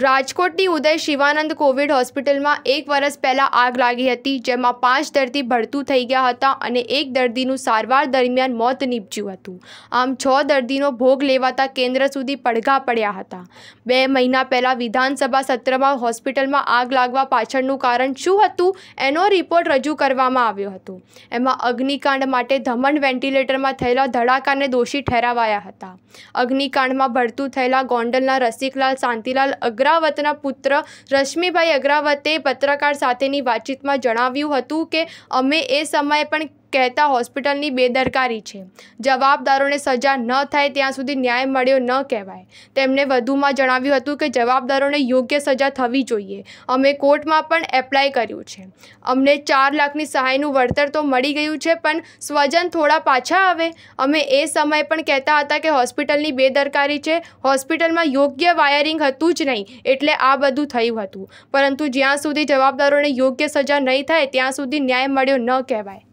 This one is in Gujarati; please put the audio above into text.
રાજકોટની ઉદય શિવાનંદ કોવિડ હોસ્પિટલમાં એક વર્ષ પહેલાં આગ લાગી હતી જેમાં પાંચ દર્દી ભરતું થઈ ગયા હતા અને એક દર્દીનું સારવાર દરમિયાન મોત નીપજ્યું હતું આમ છ દર્દીનો ભોગ લેવાતા કેન્દ્ર સુધી પડઘા પડ્યા હતા બે મહિના પહેલાં વિધાનસભા સત્રમાં હોસ્પિટલમાં આગ લાગવા પાછળનું કારણ શું હતું એનો રિપોર્ટ રજૂ કરવામાં આવ્યો હતો એમાં અગ્નિકાંડ માટે ધમણ વેન્ટિલેટરમાં થયેલા ધડાકાને દોષી ઠેરાવાયા હતા અગ્નિકાંડમાં ભરતું થયેલા ગોંડલના રસિકલાલ શાંતિલાલ અગ્રાવતના પુત્ર રશ્મિભાઈ અગ્રાવતે પત્રકાર સાથેની વાતચીતમાં જણાવ્યું હતું કે અમે એ સમયે પણ કહેતા હોસ્પિટલની બેદરકારી છે જવાબદારોને સજા ન થાય ત્યાં સુધી ન્યાય મળ્યો ન કહેવાય તેમણે વધુમાં જણાવ્યું હતું કે જવાબદારોને યોગ્ય સજા થવી જોઈએ અમે કોર્ટમાં પણ એપ્લાય કર્યું છે અમને ચાર લાખની સહાયનું વળતર તો મળી ગયું છે પણ સ્વજન થોડા પાછા આવે અમે એ સમયે પણ કહેતા હતા કે હોસ્પિટલની બેદરકારી છે હોસ્પિટલમાં યોગ્ય વાયરિંગ હતું જ નહીં એટલે આ બધું થયું હતું પરંતુ જ્યાં સુધી જવાબદારોને યોગ્ય સજા નહીં થાય ત્યાં સુધી ન્યાય મળ્યો ન કહેવાય